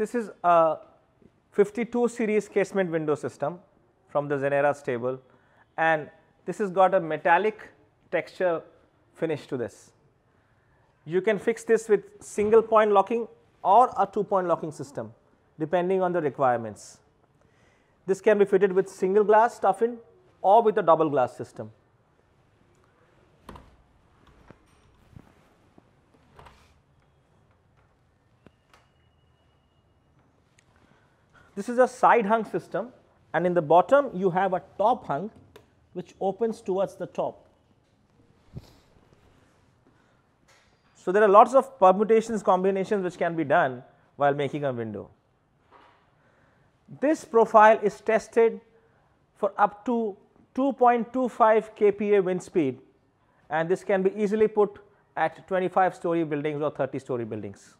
This is a 52 series casement window system from the Zenera stable and this has got a metallic texture finish to this. You can fix this with single point locking or a two point locking system depending on the requirements. This can be fitted with single glass stuff or with a double glass system. This is a side hung system and in the bottom you have a top hung which opens towards the top. So, there are lots of permutations combinations which can be done while making a window. This profile is tested for up to 2.25 kPa wind speed and this can be easily put at 25 story buildings or 30 story buildings.